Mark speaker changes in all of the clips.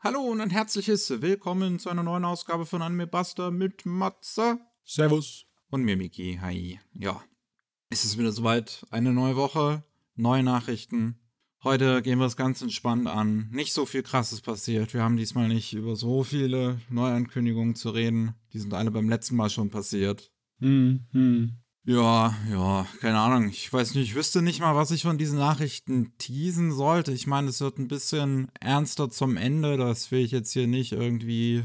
Speaker 1: Hallo und ein herzliches Willkommen zu einer neuen Ausgabe von Anime Buster mit Matze. Servus. Und mir Miki. Hi. Ja. Es ist wieder soweit. Eine neue Woche, neue Nachrichten. Heute gehen wir es ganz entspannt an. Nicht so viel Krasses passiert. Wir haben diesmal nicht über so viele Neuankündigungen zu reden. Die sind alle beim letzten Mal schon passiert. Hm, hm. Ja, ja, keine Ahnung. Ich weiß nicht, ich wüsste nicht mal, was ich von diesen Nachrichten teasen sollte. Ich meine, es wird ein bisschen ernster zum Ende. Das will ich jetzt hier nicht irgendwie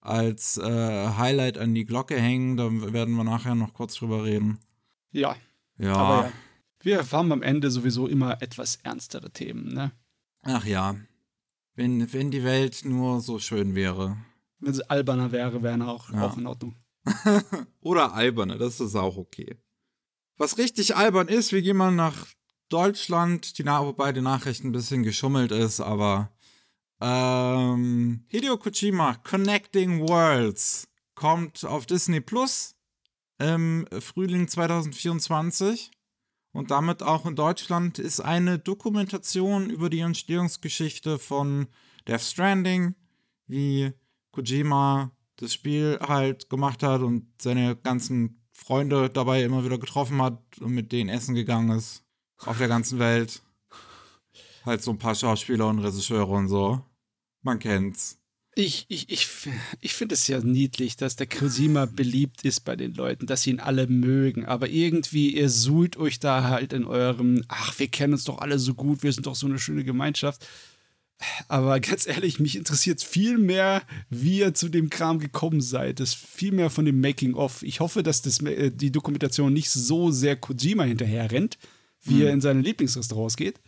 Speaker 1: als äh, Highlight an die Glocke hängen. Da werden wir nachher noch kurz drüber reden.
Speaker 2: Ja. Ja. Aber ja. Wir
Speaker 1: erfahren am Ende sowieso immer etwas ernstere Themen, ne? Ach ja. Wenn, wenn die Welt nur so schön wäre.
Speaker 2: Wenn sie alberner wäre, wäre auch, ja. auch in Ordnung.
Speaker 1: Oder alberne, das ist auch okay. Was richtig albern ist, wir gehen mal nach Deutschland, die, wobei die Nachricht ein bisschen geschummelt ist, aber ähm, Hideo Kojima Connecting Worlds kommt auf Disney Plus im Frühling 2024 und damit auch in Deutschland ist eine Dokumentation über die Entstehungsgeschichte von Death Stranding, wie Kojima das Spiel halt gemacht hat und seine ganzen Freunde dabei immer wieder getroffen hat und mit denen essen gegangen ist. Auf der ganzen Welt. Halt so ein paar Schauspieler und Regisseure und so. Man kennt's.
Speaker 2: Ich, ich, ich,
Speaker 1: ich finde es ja niedlich, dass der Kojima
Speaker 2: beliebt ist bei den Leuten, dass sie ihn alle mögen. Aber irgendwie, ihr suhlt euch da halt in eurem, ach, wir kennen uns doch alle so gut, wir sind doch so eine schöne Gemeinschaft. Aber ganz ehrlich, mich interessiert viel mehr, wie ihr zu dem Kram gekommen seid. Das ist viel mehr von dem Making-of. Ich hoffe, dass das, äh, die Dokumentation nicht so sehr Kojima hinterher rennt, wie mhm. er in seine Lieblingsrestaurants geht,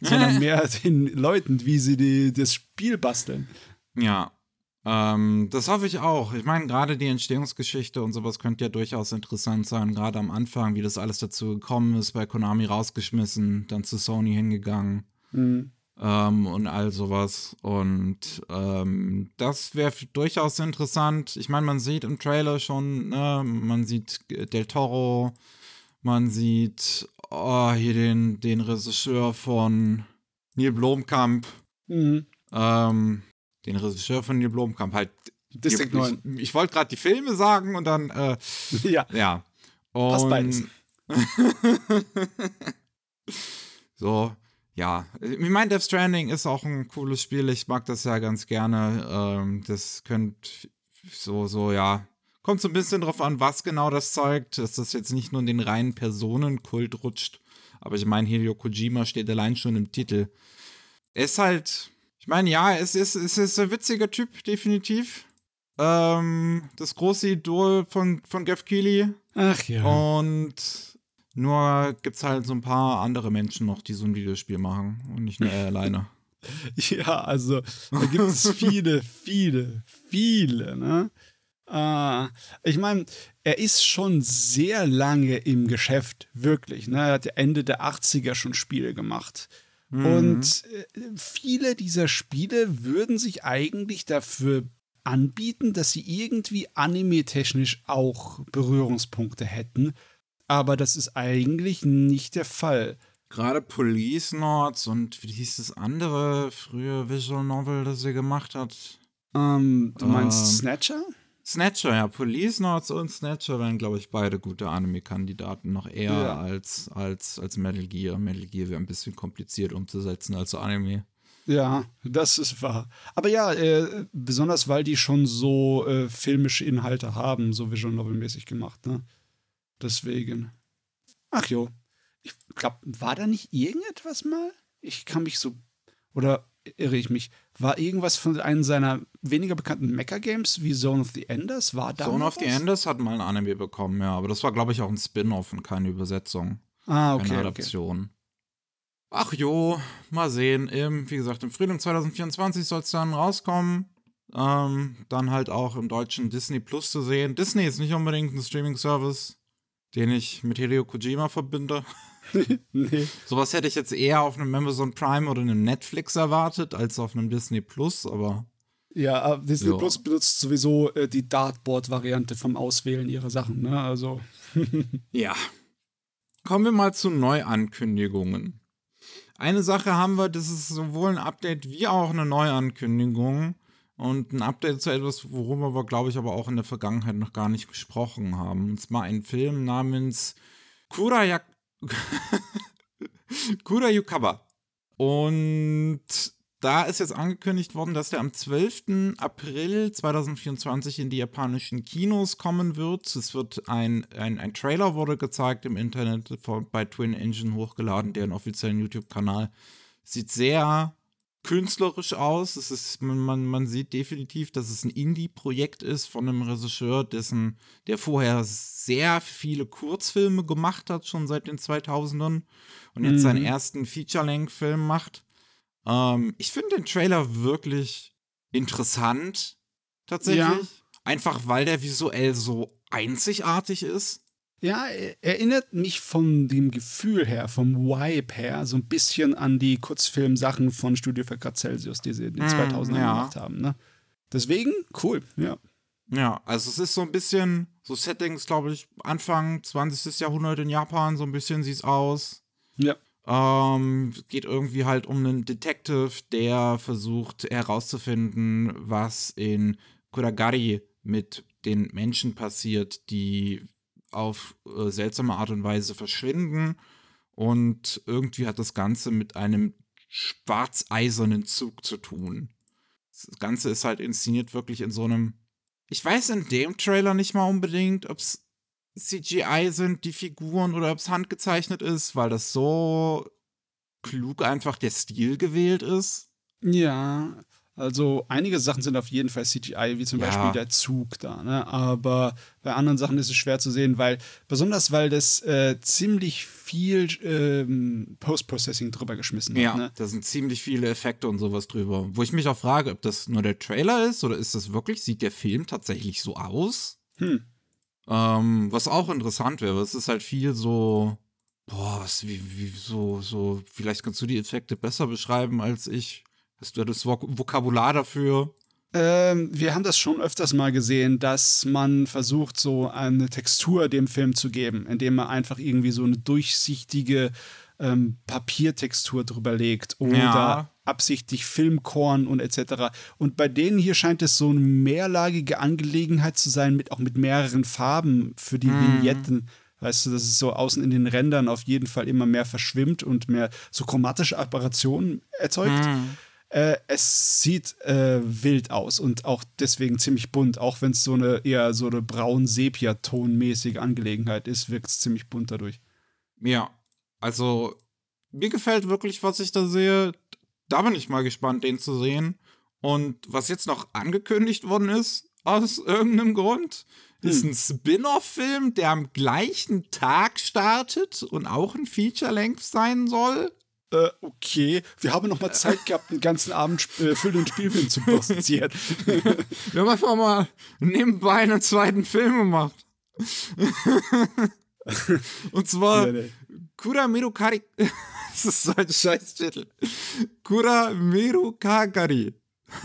Speaker 2: sondern mehr den Leuten, wie sie die, das Spiel
Speaker 1: basteln. Ja, ähm, das hoffe ich auch. Ich meine, gerade die Entstehungsgeschichte und sowas könnte ja durchaus interessant sein, gerade am Anfang, wie das alles dazu gekommen ist, bei Konami rausgeschmissen, dann zu Sony hingegangen. Mhm ähm, und all sowas. Und ähm, das wäre durchaus interessant. Ich meine, man sieht im Trailer schon, ne, man sieht Del Toro, man sieht oh, hier den, den Regisseur von Neil Blomkamp. Mhm. Ähm, den Regisseur von Neil Blomkamp, halt. Ich, ich wollte gerade die Filme sagen und dann. Äh, ja. ja. Und, Passt beides. so ja, ich meine, Death Stranding ist auch ein cooles Spiel. Ich mag das ja ganz gerne. Ähm, das könnte so, so, ja. Kommt so ein bisschen drauf an, was genau das zeigt, dass das jetzt nicht nur in den reinen Personenkult rutscht. Aber ich meine, Hideo Kojima steht allein schon im Titel. Er ist halt, ich meine, ja, es ist, es ist ein witziger Typ, definitiv. Ähm, das große Idol von, von Geoff Keighley. Ach ja. Und nur gibt es halt so ein paar andere Menschen noch, die so ein Videospiel machen und nicht nur er alleine. Ja, also da gibt es viele,
Speaker 2: viele, viele, ne? Äh, ich meine, er ist schon sehr lange im Geschäft, wirklich. Ne? Er hat Ende der 80er schon Spiele gemacht. Mhm. Und äh, viele dieser Spiele würden sich eigentlich dafür anbieten, dass sie irgendwie anime-technisch
Speaker 1: auch Berührungspunkte hätten. Aber das ist eigentlich nicht der Fall. Gerade Police Nords und wie hieß das andere frühe Visual Novel, das sie gemacht hat? Ähm, du meinst ähm, Snatcher? Snatcher, ja. Police Nords und Snatcher wären, glaube ich, beide gute Anime-Kandidaten. Noch eher ja. als, als, als Metal Gear. Metal Gear wäre ein bisschen kompliziert umzusetzen als Anime.
Speaker 2: Ja, das ist wahr. Aber ja, äh, besonders weil die schon so äh, filmische Inhalte haben, so Visual Novel-mäßig gemacht, ne? Deswegen. Ach jo. Ich glaube, war da nicht irgendetwas mal? Ich kann mich so. Oder irre ich mich? War irgendwas von einem seiner weniger bekannten Mecha-Games wie Zone of the Enders? War da Zone of was? the Enders
Speaker 1: hat mal ein Anime bekommen, ja. Aber das war, glaube ich, auch ein Spin-off und keine Übersetzung. Ah, okay. Keine Adaption. Okay. Ach jo, mal sehen. Im, wie gesagt, im Frühling 2024 soll es dann rauskommen. Ähm, dann halt auch im deutschen Disney Plus zu sehen. Disney ist nicht unbedingt ein Streaming-Service den ich mit Hideo Kojima verbinde. nee. Sowas hätte ich jetzt eher auf einem Amazon Prime oder einem Netflix erwartet, als auf einem Disney Plus, aber.
Speaker 2: Ja, äh, Disney ja. Plus benutzt sowieso äh, die Dartboard-Variante vom Auswählen ihrer Sachen, ne? Also.
Speaker 1: ja. Kommen wir mal zu Neuankündigungen. Eine Sache haben wir, das ist sowohl ein Update wie auch eine Neuankündigung. Und ein Update zu etwas, worüber wir, glaube ich, aber auch in der Vergangenheit noch gar nicht gesprochen haben. Und zwar ein Film namens Kurayak Kurayukaba. Und da ist jetzt angekündigt worden, dass der am 12. April 2024 in die japanischen Kinos kommen wird. Es wird ein, ein, ein Trailer wurde gezeigt im Internet von, bei Twin Engine hochgeladen, deren offiziellen YouTube-Kanal. Sieht sehr künstlerisch aus. Es ist, man, man sieht definitiv, dass es ein Indie-Projekt ist von einem Regisseur, dessen, der vorher sehr viele Kurzfilme gemacht hat, schon seit den 2000ern und jetzt mhm. seinen ersten Feature-Length-Film macht. Ähm, ich finde den Trailer wirklich interessant, tatsächlich. Ja. Einfach weil der visuell so einzigartig ist.
Speaker 2: Ja, erinnert mich von dem Gefühl her, vom Vibe her, so ein bisschen an die Kurzfilmsachen von Studio für Grad Celsius, die sie in den mhm, 2000ern ja. gemacht
Speaker 1: haben. Ne? Deswegen, cool, ja. Ja, also es ist so ein bisschen, so Settings, glaube ich, Anfang 20. Jahrhundert in Japan, so ein bisschen sieht es aus. Ja. Ähm, geht irgendwie halt um einen Detective, der versucht herauszufinden, was in Kuragari mit den Menschen passiert, die auf äh, seltsame Art und Weise verschwinden. Und irgendwie hat das Ganze mit einem schwarzeisernen Zug zu tun. Das Ganze ist halt inszeniert wirklich in so einem. Ich weiß in dem Trailer nicht mal unbedingt, ob es CGI sind, die Figuren, oder ob es handgezeichnet ist, weil das so klug einfach der Stil gewählt ist. Ja,
Speaker 2: also einige Sachen sind auf jeden Fall CGI, wie zum ja. Beispiel der Zug da. Ne? Aber bei anderen Sachen ist es schwer zu sehen, weil besonders weil das äh, ziemlich viel ähm, Post-Processing drüber geschmissen wird. Ja,
Speaker 1: ne? da sind ziemlich viele Effekte und sowas drüber. Wo ich mich auch frage, ob das nur der Trailer ist oder ist das wirklich, sieht der Film tatsächlich so aus? Hm. Ähm, was auch interessant wäre, es ist halt viel so, boah, was, wie, wie, so, so, vielleicht kannst du die Effekte besser beschreiben als ich. Hast du das Vokabular
Speaker 2: dafür? Ähm, wir haben das schon öfters mal gesehen, dass man versucht, so eine Textur dem Film zu geben, indem man einfach irgendwie so eine durchsichtige ähm, Papiertextur drüber legt oder ja. absichtlich Filmkorn und etc. Und bei denen hier scheint es so eine mehrlagige Angelegenheit zu sein, mit, auch mit mehreren Farben für die mhm. Vignetten. Weißt du, dass es so außen in den Rändern auf jeden Fall immer mehr verschwimmt und mehr so chromatische Apparationen erzeugt. Mhm. Äh, es sieht äh, wild aus und auch deswegen ziemlich bunt, auch wenn es so eine eher so eine
Speaker 1: braun-sepia-tonmäßige Angelegenheit ist, wirkt es ziemlich bunt dadurch. Ja, also mir gefällt wirklich, was ich da sehe. Da bin ich mal gespannt, den zu sehen. Und was jetzt noch angekündigt worden ist, aus irgendeinem Grund, hm. ist ein Spin-off-Film, der am gleichen Tag startet und auch ein Feature-Length sein soll äh, okay, wir haben noch mal Zeit gehabt, den ganzen Abend äh, Film und Spielfilm
Speaker 2: zu produzieren.
Speaker 1: wir haben einfach mal nebenbei einen zweiten Film gemacht. und zwar nee, nee. Kurameru Kari. das ist so ein Scheiß-Titel. Scheißtitel. Kurameru Kagari.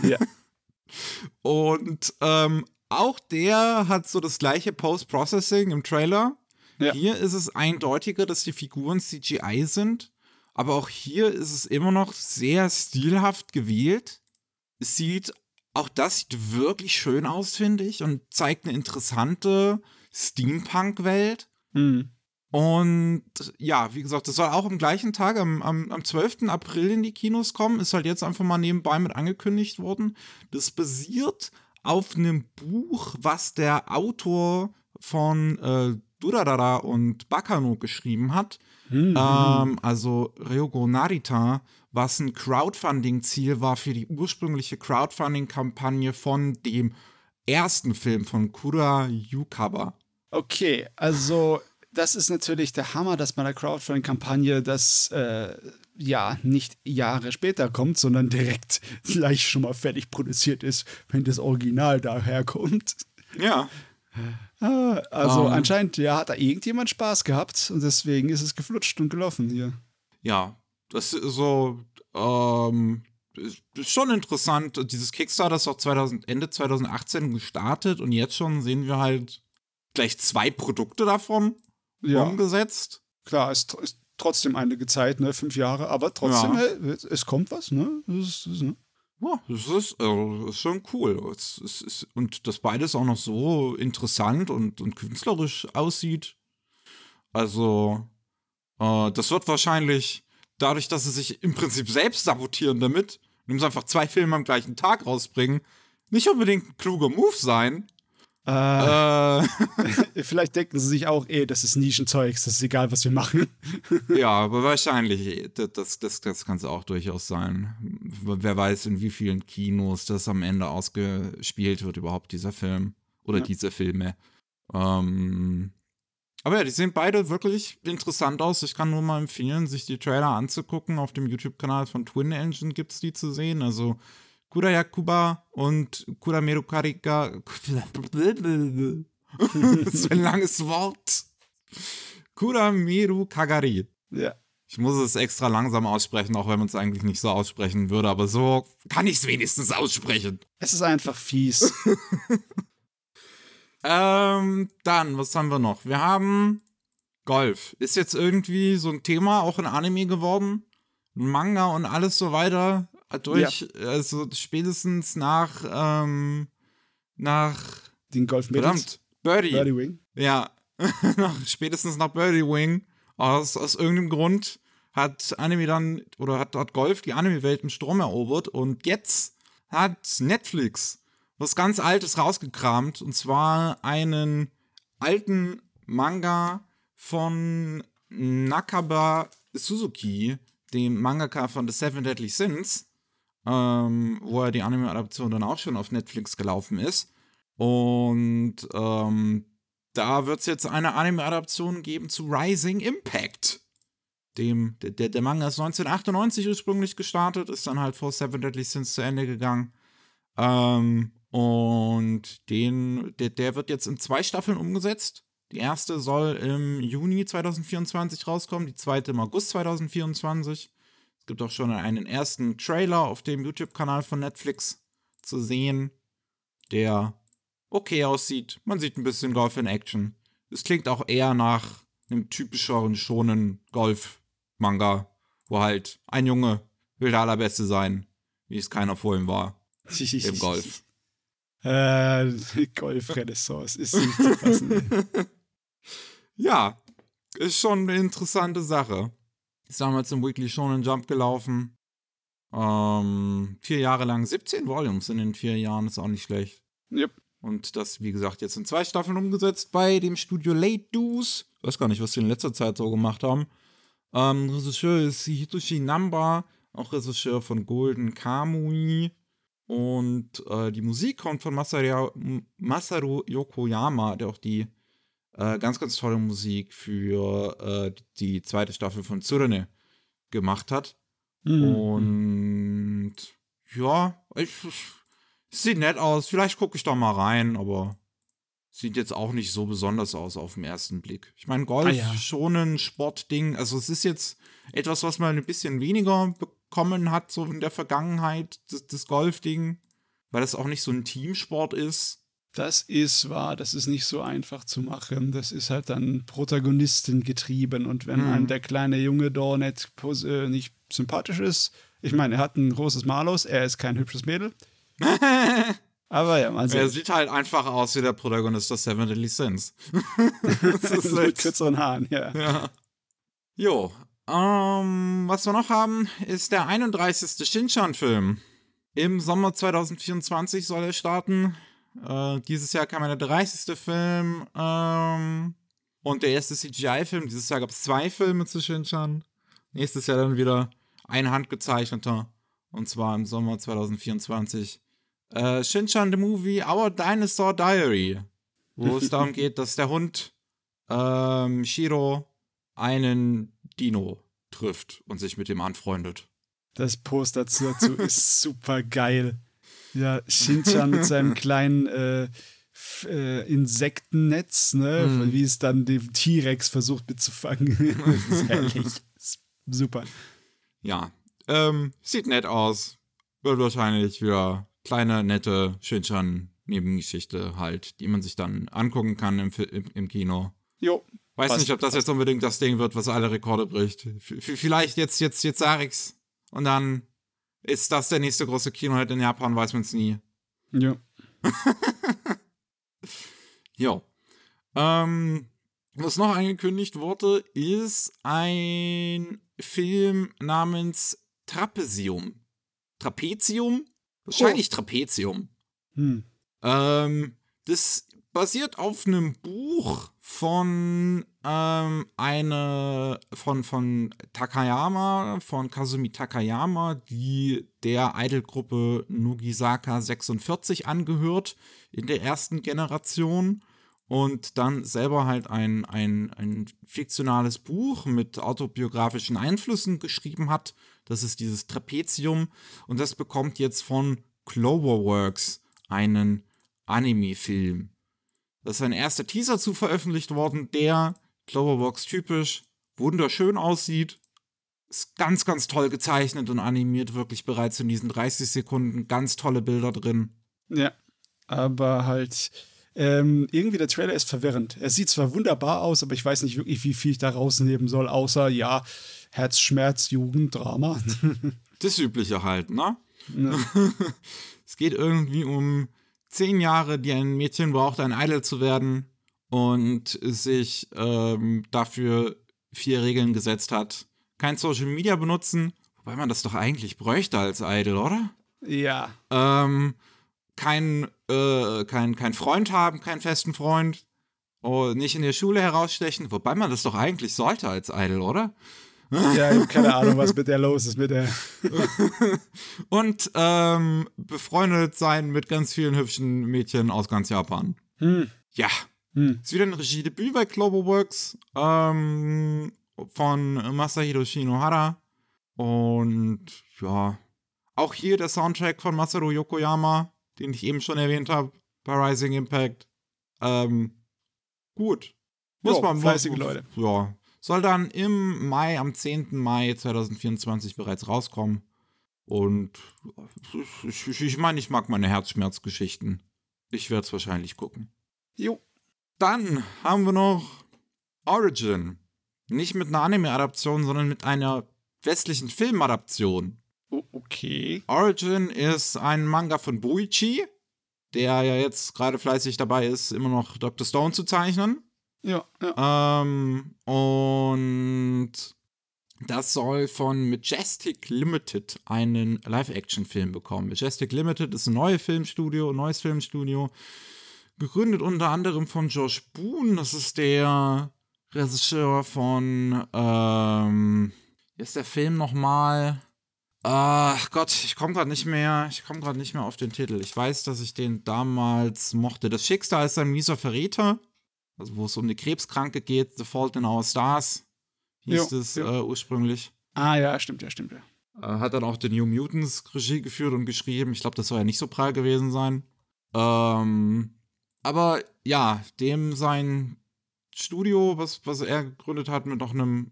Speaker 1: Ja. Und ähm, auch der hat so das gleiche Post-Processing im Trailer. Ja. Hier ist es eindeutiger, dass die Figuren CGI sind. Aber auch hier ist es immer noch sehr stilhaft gewählt. Es sieht, auch das sieht wirklich schön aus, finde ich, und zeigt eine interessante Steampunk-Welt. Mhm. Und ja, wie gesagt, das soll auch am gleichen Tag, am, am, am 12. April in die Kinos kommen. Ist halt jetzt einfach mal nebenbei mit angekündigt worden. Das basiert auf einem Buch, was der Autor von äh, Durarara und Bakano geschrieben hat. Mhm. Ähm, also Ryogo Narita, was ein Crowdfunding-Ziel war für die ursprüngliche Crowdfunding-Kampagne von dem ersten Film von Kura Yukaba.
Speaker 2: Okay, also das ist natürlich der Hammer, dass bei der Crowdfunding-Kampagne das äh, ja nicht Jahre später kommt, sondern direkt gleich schon mal fertig produziert ist, wenn das Original daherkommt. Ja. Ah, also um, ähm. anscheinend ja, hat da irgendjemand Spaß gehabt und deswegen ist es geflutscht und gelaufen hier.
Speaker 1: Ja, das ist so ähm, ist schon interessant. Dieses Kickstarter ist auch 2000, Ende 2018 gestartet und jetzt schon sehen wir halt gleich zwei Produkte davon ja. umgesetzt. Klar, es ist trotzdem einige Zeit, ne, fünf Jahre, aber trotzdem, ja.
Speaker 2: hey, es kommt was, ne? Das ist, das ist, ne?
Speaker 1: Ja, das ist, äh, ist schon cool. Es, es, es, und dass beides auch noch so interessant und, und künstlerisch aussieht. Also, äh, das wird wahrscheinlich dadurch, dass sie sich im Prinzip selbst sabotieren damit, indem sie einfach zwei Filme am gleichen Tag rausbringen, nicht unbedingt ein kluger Move sein, äh, äh.
Speaker 2: vielleicht denken sie sich auch, eh, das ist Nischenzeugs, das ist egal, was wir machen.
Speaker 1: ja, aber wahrscheinlich, äh, das, das, das kann es auch durchaus sein. Wer weiß, in wie vielen Kinos das am Ende ausgespielt wird, überhaupt dieser Film oder ja. diese Filme. Ähm, aber ja, die sehen beide wirklich interessant aus. Ich kann nur mal empfehlen, sich die Trailer anzugucken. Auf dem YouTube-Kanal von Twin Engine gibt es die zu sehen. Also Kura Yakuba und Kura Merukarika. das ist ein langes Wort. Kura Meru Kagari. Ja. Ich muss es extra langsam aussprechen, auch wenn man es eigentlich nicht so aussprechen würde, aber so kann ich es wenigstens aussprechen. Es ist einfach fies. ähm, dann, was haben wir noch? Wir haben Golf. Ist jetzt irgendwie so ein Thema auch in Anime geworden. Manga und alles so weiter durch, ja. also spätestens nach, ähm, nach den Golf Verdammt, Birdie. Birdie Wing. Ja, spätestens nach Birdie Wing, aus, aus irgendeinem Grund, hat Anime dann, oder hat, dort Golf die Anime-Welt im Sturm erobert und jetzt hat Netflix was ganz Altes rausgekramt und zwar einen alten Manga von Nakaba Suzuki, dem Mangaka von The Seven Deadly Sins, ähm, wo ja die Anime-Adaption dann auch schon auf Netflix gelaufen ist. Und ähm, da wird es jetzt eine Anime-Adaption geben zu Rising Impact. Dem, der, der Manga ist 1998 ursprünglich gestartet, ist dann halt vor Seven Deadly Sins zu Ende gegangen. Ähm, und den, der, der wird jetzt in zwei Staffeln umgesetzt. Die erste soll im Juni 2024 rauskommen, die zweite im August 2024 gibt auch schon einen ersten Trailer auf dem YouTube-Kanal von Netflix zu sehen, der okay aussieht. Man sieht ein bisschen Golf in Action. Es klingt auch eher nach einem typischeren schonen Golf-Manga, wo halt ein Junge will der Allerbeste sein, wie es keiner vor ihm war im Golf. Äh, Golf-Renaissance ist nicht zu fassen. ja, ist schon eine interessante Sache. Ist damals im Weekly Shonen Jump gelaufen. Ähm, vier Jahre lang, 17 Volumes in den vier Jahren, ist auch nicht schlecht. Yep. Und das, wie gesagt, jetzt in zwei Staffeln umgesetzt bei dem Studio Late Doos. Ich weiß gar nicht, was sie in letzter Zeit so gemacht haben. Ähm, Regisseur ist Hitoshi Namba, auch Regisseur von Golden Kamui. Und äh, die Musik kommt von Masaru, Masaru Yokoyama, der auch die äh, ganz, ganz tolle Musik für äh, die zweite Staffel von Zürne gemacht hat. Mhm. Und ja, ich, sieht nett aus. Vielleicht gucke ich da mal rein, aber sieht jetzt auch nicht so besonders aus auf den ersten Blick. Ich meine, Golf ah, ja. schon ein Sportding. Also es ist jetzt etwas, was man ein bisschen weniger bekommen hat, so in der Vergangenheit, das, das Golfding, weil es auch nicht so ein Teamsport ist. Das ist wahr, das ist nicht so einfach zu
Speaker 2: machen. Das ist halt dann Protagonisten getrieben. Und wenn mhm. einem der kleine Junge da nicht, äh, nicht sympathisch ist, ich meine, er hat ein großes Malus, er ist kein hübsches Mädel.
Speaker 1: Aber ja, man sieht. Er sieht halt einfach aus wie der Protagonist der Seven Deadly Sins. Mit
Speaker 2: kürzeren Haaren, ja.
Speaker 1: ja. Jo. Um, ähm, was wir noch haben, ist der 31. Shinchan-Film. Im Sommer 2024 soll er starten. Äh, dieses Jahr kam ja der 30. Film ähm, und der erste CGI-Film. Dieses Jahr gab es zwei Filme zu Shinchan. Nächstes Jahr dann wieder ein handgezeichneter und zwar im Sommer 2024. Äh, Shinchan the Movie Our Dinosaur Diary, wo es darum geht, dass der Hund ähm, Shiro einen Dino trifft und sich mit dem anfreundet. Das Poster dazu ist super geil.
Speaker 2: Ja, Shinchan mit seinem kleinen äh, äh, Insektennetz, ne? Mhm. Wie es dann den T-Rex versucht mitzufangen. das ist herrlich. super.
Speaker 1: Ja. Ähm, sieht nett aus. Wird wahrscheinlich wieder kleine, nette Shinchan-Nebengeschichte halt, die man sich dann angucken kann im, im, im Kino. Jo. Weiß passt, nicht, ob das passt. jetzt unbedingt das Ding wird, was alle Rekorde bricht. F vielleicht jetzt, jetzt, jetzt Sarix und dann ist das der nächste große kino halt in Japan, weiß man es nie. Ja. jo. Ähm, was noch angekündigt wurde, ist ein Film namens Trapezium. Trapezium? Wahrscheinlich oh. Trapezium. Hm. Ähm, das basiert auf einem Buch von ähm, eine von, von Takayama, von Kazumi Takayama, die der Idolgruppe gruppe Nugisaka 46 angehört in der ersten Generation und dann selber halt ein, ein, ein fiktionales Buch mit autobiografischen Einflüssen geschrieben hat. Das ist dieses Trapezium und das bekommt jetzt von Cloverworks einen Anime-Film. Das ist ein erster Teaser zu veröffentlicht worden, der Cloverbox typisch, wunderschön aussieht. Ist ganz, ganz toll gezeichnet und animiert, wirklich bereits in diesen 30 Sekunden. Ganz tolle Bilder drin. Ja, aber halt. Ähm, irgendwie der Trailer ist verwirrend. Er
Speaker 2: sieht zwar wunderbar aus, aber ich weiß nicht wirklich, wie viel ich da rausnehmen soll, außer ja, Herzschmerz, Jugend, Drama.
Speaker 1: das Übliche halt, ne? Ja. es geht irgendwie um zehn Jahre, die ein Mädchen braucht, ein Idol zu werden und sich ähm, dafür vier Regeln gesetzt hat. Kein Social Media benutzen, wobei man das doch eigentlich bräuchte als Idol, oder? Ja. Ähm, kein, äh, kein, kein Freund haben, keinen festen Freund. Oh, nicht in der Schule herausstechen, wobei man das doch eigentlich sollte als Idol, oder? Ja, ich habe keine Ahnung, was
Speaker 2: mit der los ist, mit der.
Speaker 1: Und ähm, befreundet sein mit ganz vielen hübschen Mädchen aus ganz Japan. Hm. Ja, hm. Ist wieder ein Regiedebüt bei Globoworks ähm, von Masahiro Shinohara. Und ja, auch hier der Soundtrack von Masaru Yokoyama, den ich eben schon erwähnt habe, bei Rising Impact. Ähm, gut. Muss jo, man fleißige muss, Leute. Ja. Soll dann im Mai, am 10. Mai 2024 bereits rauskommen. Und ich, ich meine, ich mag meine Herzschmerzgeschichten. Ich werde es wahrscheinlich gucken. Jo. Dann haben wir noch Origin. Nicht mit einer Anime-Adaption, sondern mit einer westlichen Filmadaption. Oh, okay. Origin ist ein Manga von Buichi, der ja jetzt gerade fleißig dabei ist, immer noch Dr. Stone zu zeichnen. Ja. ja. Ähm, und das soll von Majestic Limited einen Live-Action-Film bekommen. Majestic Limited ist ein neues Filmstudio, ein neues Filmstudio, gegründet unter anderem von Josh Boone, das ist der Regisseur von, ähm, ist der Film nochmal? Ach Gott, ich komme gerade nicht mehr, ich komme gerade nicht mehr auf den Titel. Ich weiß, dass ich den damals mochte. Das Schicksal ist ein mieser Verräter, also wo es um die Krebskranke geht, The Fault in Our Stars
Speaker 2: hieß es Äh,
Speaker 1: ursprünglich. Ah ja, stimmt, ja, stimmt, ja. Äh, hat dann auch den New Mutants Regie geführt und geschrieben. Ich glaube, das soll ja nicht so prall gewesen sein. Ähm, aber ja, dem sein Studio, was, was er gegründet hat, mit noch einem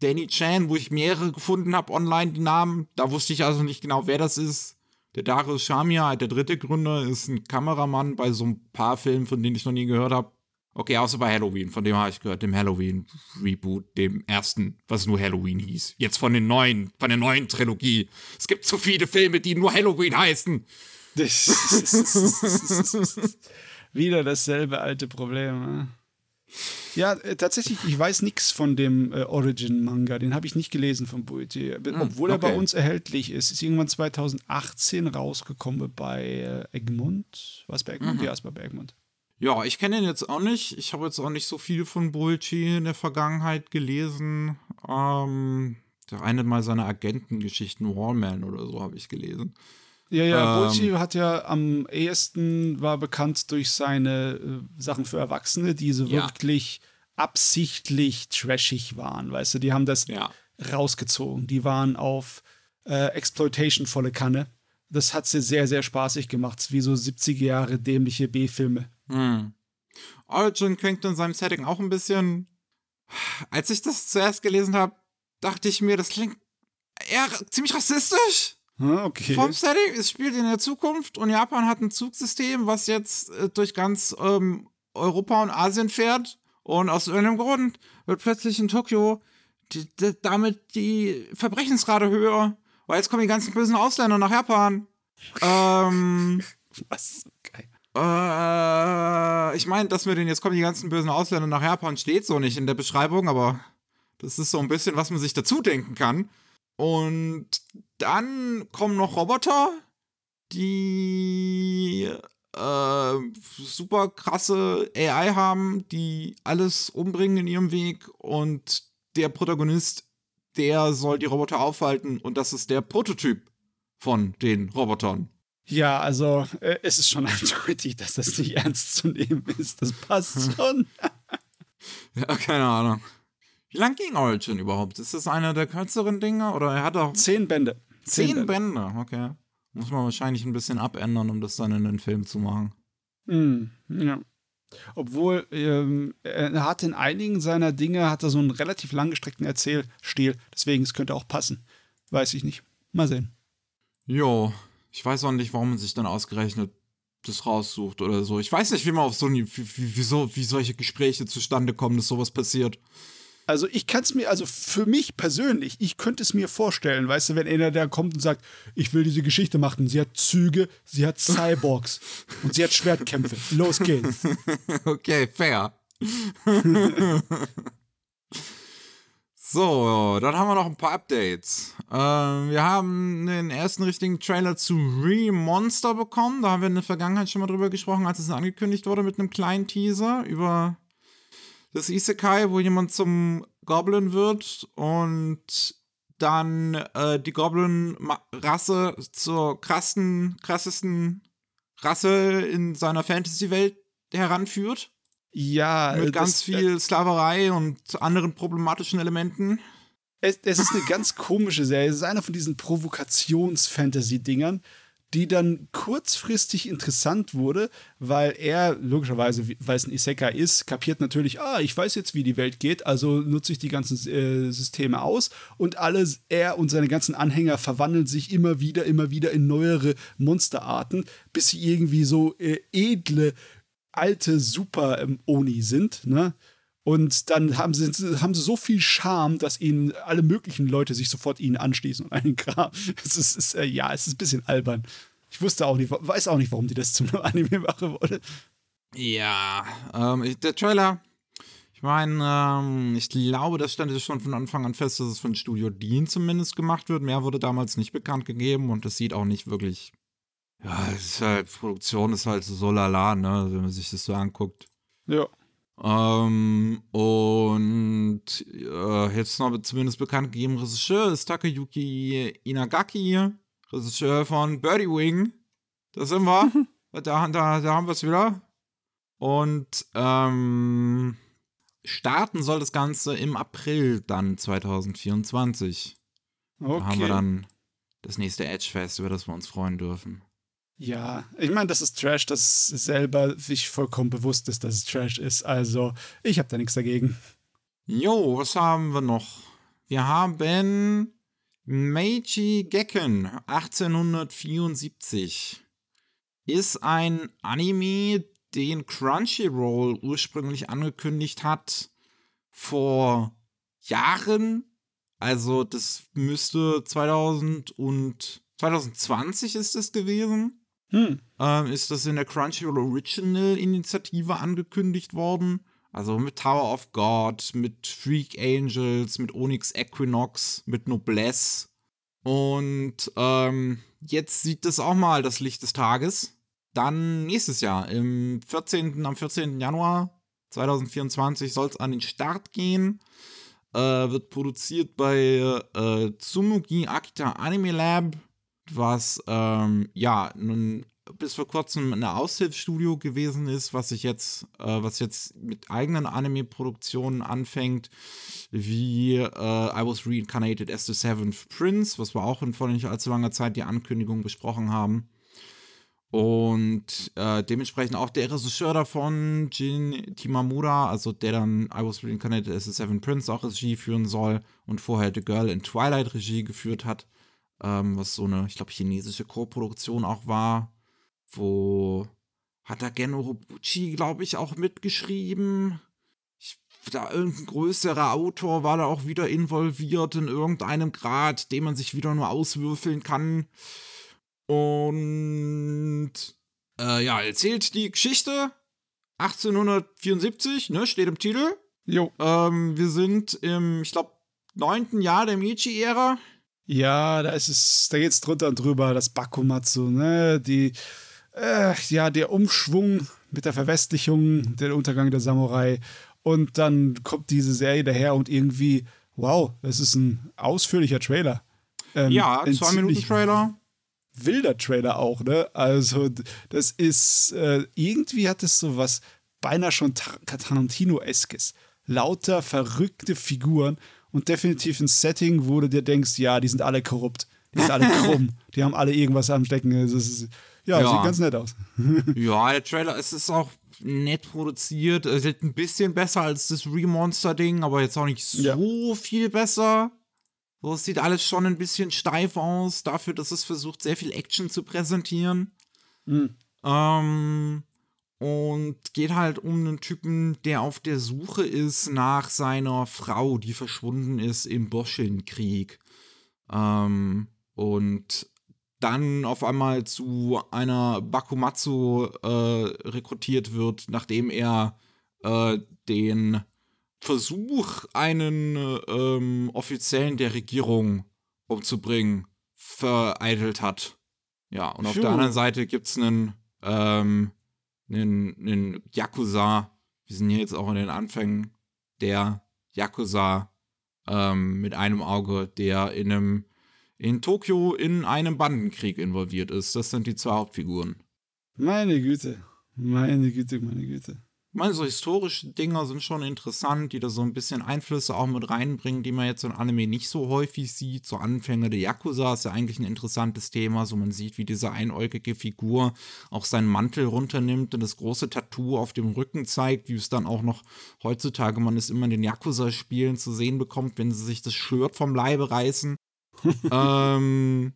Speaker 1: Danny Chan, wo ich mehrere gefunden habe online, die Namen. Da wusste ich also nicht genau, wer das ist. Der Darius Shamia, der dritte Gründer, ist ein Kameramann bei so ein paar Filmen, von denen ich noch nie gehört habe. Okay, außer bei Halloween, von dem habe ich gehört, dem Halloween-Reboot, dem ersten, was nur Halloween hieß. Jetzt von den neuen, von der neuen Trilogie. Es gibt zu viele Filme, die nur Halloween heißen.
Speaker 2: Wieder dasselbe alte Problem. Ne? Ja, äh, tatsächlich, ich weiß nichts von dem äh, Origin-Manga. Den habe ich nicht gelesen von
Speaker 1: Boetier. Hm, Obwohl okay. er bei uns
Speaker 2: erhältlich ist. Ist irgendwann 2018 rausgekommen bei äh, Egmont. Was bei Egmont? Mhm. Ja, ist
Speaker 1: bei Egmont. Ja, ich kenne den jetzt auch nicht. Ich habe jetzt auch nicht so viel von Boetier in der Vergangenheit gelesen. Ähm, der eine mal seine Agentengeschichten, Warman oder so, habe ich gelesen. Ja, ja, ähm, Bochi hat ja
Speaker 2: am ehesten war bekannt durch seine äh, Sachen für Erwachsene, die so ja. wirklich absichtlich trashig waren, weißt du, die haben das ja. rausgezogen. Die waren auf äh, Exploitation volle Kanne. Das hat sie sehr, sehr spaßig gemacht, wie so 70er Jahre dämliche B-Filme. Hm.
Speaker 1: Origin klingt in seinem Setting auch ein bisschen. Als ich das zuerst gelesen habe, dachte ich mir, das klingt eher ziemlich rassistisch. Ah, okay. Vom Setting, es spielt in der Zukunft und Japan hat ein Zugsystem, was jetzt äh, durch ganz ähm, Europa und Asien fährt. Und aus irgendeinem Grund wird plötzlich in Tokio die, die, damit die Verbrechensrate höher, weil jetzt kommen die ganzen bösen Ausländer nach Japan. ähm, was? Okay. Äh, ich meine, dass mir denn jetzt kommen die ganzen bösen Ausländer nach Japan steht so nicht in der Beschreibung, aber das ist so ein bisschen, was man sich dazu denken kann. Und dann kommen noch Roboter, die äh, super krasse AI haben, die alles umbringen in ihrem Weg und der Protagonist, der soll die Roboter aufhalten und das ist der Prototyp von den Robotern.
Speaker 2: Ja, also
Speaker 1: äh, es ist schon eindeutig, dass das nicht ernst zu nehmen ist. Das passt schon. ja, keine Ahnung. Wie lang ging Origin überhaupt? Ist das einer der kürzeren Dinge oder er hat auch. Zehn Bände. Zehn, Bände. Bänder. okay. Muss man wahrscheinlich ein bisschen abändern, um das dann in den Film zu machen.
Speaker 2: Mm, ja. Obwohl ähm, er hat in einigen seiner Dinge hat er so einen relativ langgestreckten Erzählstil, deswegen es könnte auch passen. Weiß ich nicht. Mal sehen.
Speaker 1: Jo, ich weiß auch nicht, warum man sich dann ausgerechnet das raussucht oder so. Ich weiß nicht, wie man auf so wie, wie, wie, so, wie solche Gespräche zustande kommen, dass sowas passiert. Also ich kann es mir, also für mich persönlich, ich könnte es
Speaker 2: mir vorstellen, weißt du, wenn einer da kommt und sagt, ich will diese Geschichte machen, sie hat Züge, sie hat Cyborgs
Speaker 1: und sie hat Schwertkämpfe. Los geht's. Okay, fair. so, dann haben wir noch ein paar Updates. Äh, wir haben den ersten richtigen Trailer zu Re-Monster bekommen. Da haben wir in der Vergangenheit schon mal drüber gesprochen, als es angekündigt wurde mit einem kleinen Teaser über das Isekai, wo jemand zum Goblin wird und dann äh, die Goblin-Rasse zur krassen, krassesten Rasse in seiner Fantasy-Welt heranführt. Ja, mit äh, das, ganz viel äh Sklaverei und anderen problematischen Elementen. Es, es ist eine ganz
Speaker 2: komische Serie. Es ist einer von diesen Provokations-Fantasy-Dingern, die dann kurzfristig interessant wurde, weil er logischerweise, weil es ein Iseka ist, kapiert natürlich, ah, ich weiß jetzt, wie die Welt geht, also nutze ich die ganzen äh, Systeme aus und alle, er und seine ganzen Anhänger verwandeln sich immer wieder, immer wieder in neuere Monsterarten, bis sie irgendwie so äh, edle, alte Super-Oni sind, ne? Und dann haben sie, haben sie so viel Charme, dass ihnen alle möglichen Leute sich sofort ihnen anschließen und einen Kram. Es ist, ist äh, ja, es ist ein bisschen albern. Ich wusste auch nicht, weiß auch nicht,
Speaker 1: warum die das zum Anime machen wollen. Ja, ähm, der Trailer, ich meine, ähm, ich glaube, das stand schon von Anfang an fest, dass es von Studio Dean zumindest gemacht wird. Mehr wurde damals nicht bekannt gegeben und es sieht auch nicht wirklich. Ja, es ist halt, Produktion ist halt so lala, ne, wenn man sich das so anguckt. Ja. Ähm, jetzt zumindest bekannt gegeben, Regisseur ist Takeyuki Inagaki, Regisseur von Birdie Wing. Da sind wir. da, da, da haben wir es wieder. Und ähm, starten soll das Ganze im April dann 2024. Okay. Da haben wir dann das nächste Edgefest, über das wir uns freuen dürfen.
Speaker 2: Ja, ich meine, das ist Trash, das selber sich vollkommen bewusst ist, dass es Trash ist. Also, ich habe
Speaker 1: da nichts dagegen. Jo, was haben wir noch? Wir haben Meiji Gekken 1874. Ist ein Anime, den Crunchyroll ursprünglich angekündigt hat vor Jahren. Also das müsste 2000 und 2020 ist es gewesen. Hm. Ähm, ist das in der Crunchyroll Original Initiative angekündigt worden? Also mit Tower of God, mit Freak Angels, mit Onyx Equinox, mit Noblesse. Und ähm, jetzt sieht es auch mal das Licht des Tages. Dann nächstes Jahr, im 14., am 14. Januar 2024 soll es an den Start gehen. Äh, wird produziert bei äh, Tsumugi Akita Anime Lab, was ähm, ja nun bis vor kurzem eine Aushilfsstudio gewesen ist, was sich jetzt, äh, was jetzt mit eigenen Anime-Produktionen anfängt, wie äh, I Was Reincarnated as the Seventh Prince, was wir auch in vor nicht allzu langer Zeit die Ankündigung besprochen haben. Und äh, dementsprechend auch der Regisseur davon, Jin Timamura, also der dann I Was Reincarnated as the Seventh Prince auch Regie führen soll und vorher The Girl in Twilight Regie geführt hat, ähm, was so eine, ich glaube, chinesische Co-Produktion auch war, wo hat da Geno Robucci, glaube ich, auch mitgeschrieben. Ich, da irgendein größerer Autor war da auch wieder involviert in irgendeinem Grad, den man sich wieder nur auswürfeln kann. Und äh, ja, erzählt die Geschichte 1874, ne, steht im Titel. Jo. Ähm, wir sind im, ich glaube, neunten Jahr der Meiji-Ära.
Speaker 2: Ja, da ist es, da geht's drunter und drüber, das Bakumatsu, ne? Die äh, ja, der Umschwung mit der Verwestlichung, der Untergang der Samurai. Und dann kommt diese Serie daher und irgendwie, wow, das ist ein ausführlicher Trailer. Ähm, ja, zwei Minuten Trailer. Wilder Trailer auch, ne? Also, das ist, äh, irgendwie hat es so was beinahe schon Tarantino-eskes. Lauter verrückte Figuren und definitiv ein Setting, wo du dir denkst, ja, die sind alle korrupt, die sind alle krumm, die haben alle irgendwas am Stecken. Das also, ist, ja, ja, sieht ganz nett aus.
Speaker 1: ja, der Trailer, es ist auch nett produziert. Es ist halt ein bisschen besser als das Remonster-Ding, aber jetzt auch nicht so ja. viel besser. So, es sieht alles schon ein bisschen steif aus, dafür, dass es versucht, sehr viel Action zu präsentieren. Mhm. Ähm, und geht halt um einen Typen, der auf der Suche ist nach seiner Frau, die verschwunden ist im Boschin-Krieg. Ähm, und dann auf einmal zu einer Bakumatsu äh, rekrutiert wird, nachdem er äh, den Versuch, einen ähm, Offiziellen der Regierung umzubringen, vereitelt hat. Ja, und Phew. auf der anderen Seite gibt es einen, ähm, einen, einen Yakuza, wir sind hier jetzt auch in den Anfängen, der Yakuza ähm, mit einem Auge, der in einem in Tokio in einem Bandenkrieg involviert ist. Das sind die zwei Hauptfiguren. Meine Güte, meine Güte, meine Güte. Ich meine, so historische Dinger sind schon interessant, die da so ein bisschen Einflüsse auch mit reinbringen, die man jetzt in Anime nicht so häufig sieht. So Anfänge der Yakuza ist ja eigentlich ein interessantes Thema. So man sieht, wie diese einäugige Figur auch seinen Mantel runternimmt und das große Tattoo auf dem Rücken zeigt, wie es dann auch noch heutzutage man es immer in den Yakuza-Spielen zu sehen bekommt, wenn sie sich das Shirt vom Leibe reißen ähm,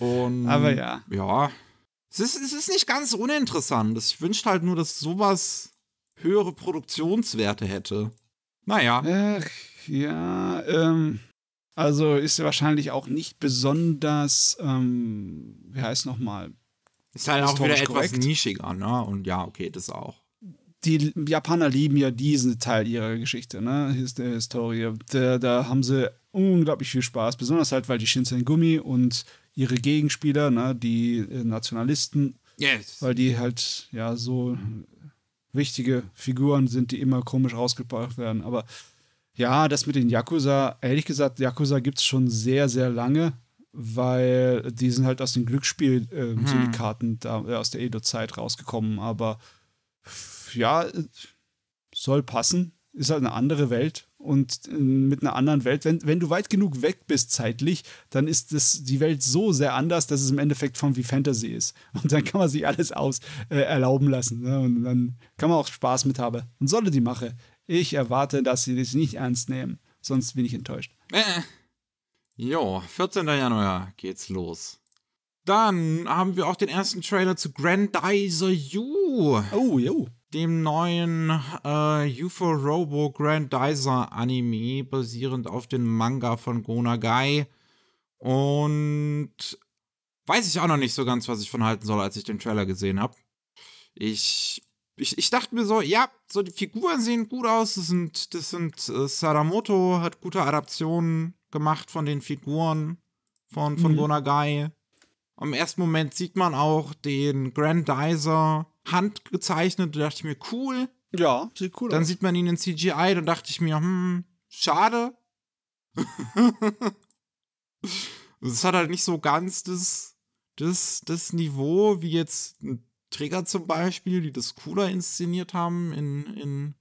Speaker 1: und, Aber ja. Ja. Es ist, es ist nicht ganz uninteressant. Ich wünschte halt nur, dass sowas höhere Produktionswerte hätte. Naja. Ach, ja, ähm, also ist er wahrscheinlich auch
Speaker 2: nicht besonders, ähm, wie heißt nochmal? Ist halt auch wieder korrekt. etwas nischiger, ne? Und ja, okay, das auch die Japaner lieben ja diesen Teil ihrer Geschichte, ne? Historie. Da, da haben sie unglaublich viel Spaß, besonders halt, weil die Shinsen Gummi und ihre Gegenspieler, ne, die äh, Nationalisten, yes. weil die halt ja so wichtige Figuren sind, die immer komisch rausgebracht werden. Aber ja, das mit den Yakuza, ehrlich gesagt, Yakuza gibt es schon sehr, sehr lange, weil die sind halt aus den Glücksspiel-Syndikaten ähm, mhm. äh, hm. aus der Edo-Zeit rausgekommen. Aber ja, äh, soll passen. Ist halt eine andere Welt, und äh, mit einer anderen Welt. Wenn, wenn du weit genug weg bist zeitlich, dann ist das, die Welt so sehr anders, dass es im Endeffekt von wie Fantasy ist. Und dann kann man sich alles aus äh, erlauben lassen. Ne? Und dann kann man auch Spaß mit haben. Und sollte die machen. Ich erwarte, dass sie das nicht ernst nehmen. Sonst bin ich enttäuscht.
Speaker 1: Äh. Jo, 14. Januar geht's los. Dann haben wir auch den ersten Trailer zu Grandizer You. Oh, jo dem neuen äh, UFO Robo Grandizer Anime, basierend auf dem Manga von Gonagai. Und weiß ich auch noch nicht so ganz, was ich von halten soll, als ich den Trailer gesehen habe. Ich, ich, ich dachte mir so, ja, so die Figuren sehen gut aus. Das sind, das sind äh, Sadamoto hat gute Adaptionen gemacht von den Figuren von, von mhm. Gonagai. Im ersten Moment sieht man auch den Grandizer handgezeichnet. Da dachte ich mir, cool. Ja, sieht cool Dann aus. sieht man ihn in CGI, dann dachte ich mir, hm, schade. Es hat halt nicht so ganz das, das, das Niveau, wie jetzt ein Trigger zum Beispiel, die das cooler inszeniert haben in, in,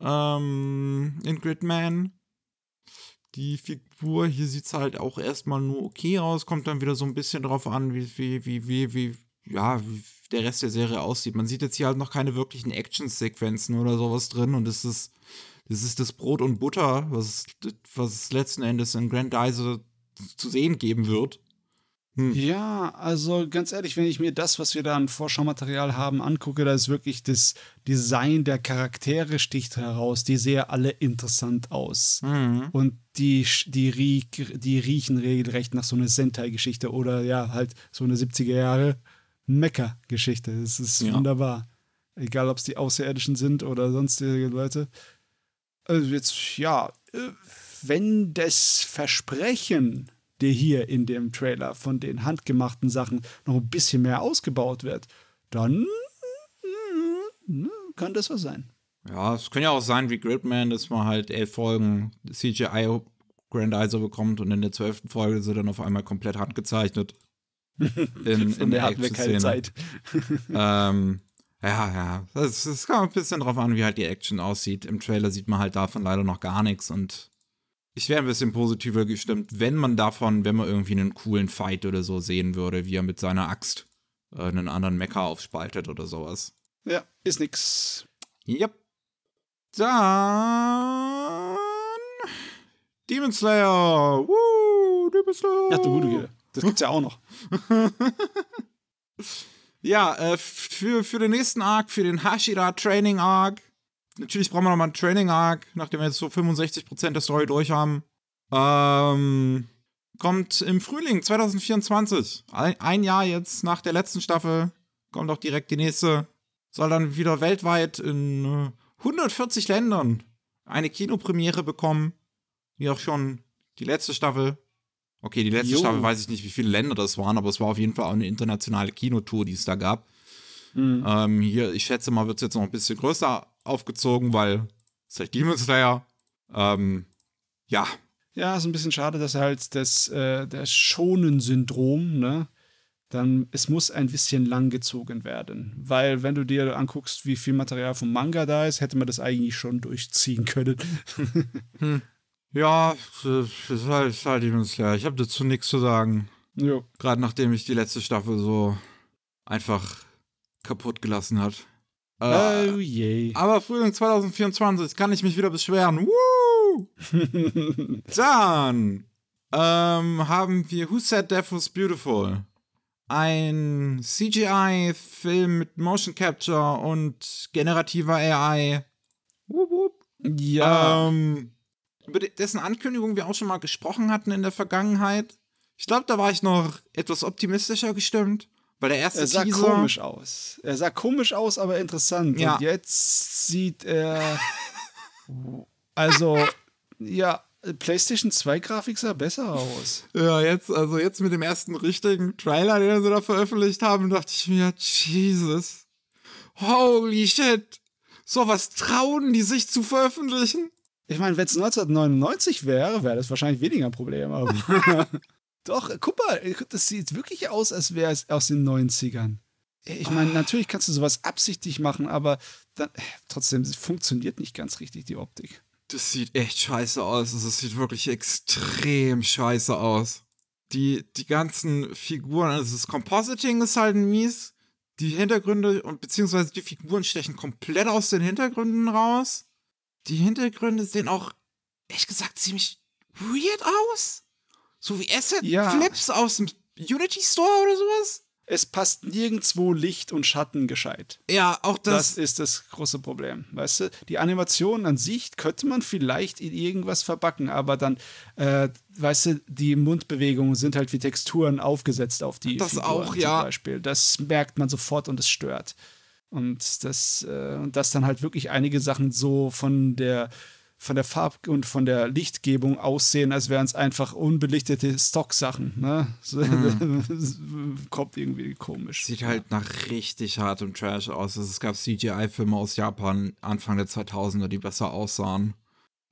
Speaker 1: ähm, in Gridman. Die Figur, hier sieht es halt auch erstmal nur okay aus, kommt dann wieder so ein bisschen drauf an, wie, wie, wie, wie, ja, wie, der Rest der Serie aussieht. Man sieht jetzt hier halt noch keine wirklichen Action-Sequenzen oder sowas drin und es ist, es ist das Brot und Butter, was, was es letzten Endes in Grand Grandizer zu sehen geben wird. Hm.
Speaker 2: Ja, also ganz ehrlich, wenn ich mir
Speaker 1: das, was wir da an Vorschaumaterial
Speaker 2: haben, angucke, da ist wirklich das Design der Charaktere sticht heraus. Die sehen alle interessant aus. Mhm. Und die, die, riech, die riechen regelrecht nach so einer Sentai-Geschichte oder ja, halt so eine 70er Jahre Mecker-Geschichte. Es ist ja. wunderbar. Egal, ob es die Außerirdischen sind oder sonstige Leute. Also jetzt, ja, äh, wenn das Versprechen der hier in dem Trailer von den handgemachten Sachen noch ein bisschen mehr ausgebaut wird, dann äh, äh, kann das was sein.
Speaker 1: Ja, es kann ja auch sein wie Gridman, dass man halt elf Folgen CGI Grandizer bekommt und in der zwölften Folge sind sie dann auf einmal komplett handgezeichnet. In, in der hatten wir keine Zeit. ähm, ja, ja. Es, es kommt ein bisschen drauf an, wie halt die Action aussieht. Im Trailer sieht man halt davon leider noch gar nichts und ich wäre ein bisschen positiver gestimmt, wenn man davon, wenn man irgendwie einen coolen Fight oder so sehen würde, wie er mit seiner Axt äh, einen anderen Mecker aufspaltet oder sowas. Ja, ist nix. Yep. Dann Demon Slayer. Woo, Demon Slayer. Ach, du gute das gibt's ja auch noch. ja, äh, für, für den nächsten Arc, für den Hashira Training Arc. Natürlich brauchen wir nochmal einen Training Arc, nachdem wir jetzt so 65% der Story durch haben. Ähm, kommt im Frühling 2024. Ein, ein, Jahr jetzt nach der letzten Staffel kommt auch direkt die nächste. Soll dann wieder weltweit in 140 äh, Ländern eine Kinopremiere bekommen. Wie auch schon die letzte Staffel. Okay, die letzte jo. Staffel weiß ich nicht, wie viele Länder das waren, aber es war auf jeden Fall auch eine internationale Kinotour, die es da gab. Mhm. Ähm, hier, ich schätze mal, wird es jetzt noch ein bisschen größer aufgezogen, weil es halt Demon Slayer. Ähm, ja.
Speaker 2: Ja, ist ein bisschen schade, dass halt das, äh, das schonen ne? Dann, es muss ein bisschen lang gezogen werden. Weil, wenn du dir anguckst, wie viel Material vom Manga da ist, hätte man das eigentlich schon durchziehen können. hm.
Speaker 1: Ja, das ist halt, ist halt eben klar. Ich habe dazu nichts zu sagen. Ja. Gerade nachdem ich die letzte Staffel so einfach kaputt gelassen hat. Äh, oh je. Aber Frühling 2024 kann ich mich wieder beschweren. Woo! Dann ähm, haben wir Who Said Death Was Beautiful? Ein CGI-Film mit Motion Capture und generativer AI. Woop, woop. Ja. Ähm, über dessen Ankündigung wir auch schon mal gesprochen hatten in der Vergangenheit. Ich glaube, da war ich noch etwas optimistischer gestimmt, weil der erste er sah Teaser komisch
Speaker 2: aus. Er sah komisch aus, aber interessant. Ja. Und
Speaker 1: jetzt sieht er also ja, PlayStation 2 Grafik sah besser aus. Ja, jetzt also jetzt mit dem ersten richtigen Trailer, den sie da veröffentlicht haben, dachte ich mir, Jesus. Holy shit. Sowas trauen die sich zu veröffentlichen?
Speaker 2: Ich meine, wenn es 1999 wäre, wäre das wahrscheinlich weniger ein Problem. Doch, guck mal, das sieht wirklich aus, als wäre es aus den 90ern. Äh, ich meine, ah. natürlich kannst du sowas absichtlich machen, aber dann, äh, trotzdem funktioniert nicht ganz richtig die Optik.
Speaker 1: Das sieht echt scheiße aus. Also, es sieht wirklich extrem scheiße aus. Die, die ganzen Figuren, also das Compositing ist halt mies. Die Hintergründe und beziehungsweise die Figuren stechen komplett aus den Hintergründen raus. Die Hintergründe sehen auch, ehrlich gesagt, ziemlich weird aus. So wie Asset ja.
Speaker 2: aus dem Unity Store oder sowas. Es passt nirgendwo Licht und Schatten gescheit. Ja, auch das. Das ist das große Problem. Weißt du, die Animationen an sich könnte man vielleicht in irgendwas verbacken, aber dann, äh, weißt du, die Mundbewegungen sind halt wie Texturen aufgesetzt auf die. Das Figuren auch, ja. Zum Beispiel. Das merkt man sofort und es stört. Und das, äh, dass dann halt wirklich einige Sachen so von der von der Farb- und von der Lichtgebung aussehen, als wären es einfach unbelichtete Stock-Sachen. Ne? Mhm.
Speaker 1: Kommt irgendwie komisch. Sieht halt nach richtig hartem Trash aus. Also es gab CGI-Filme aus Japan Anfang der 2000er, die besser aussahen.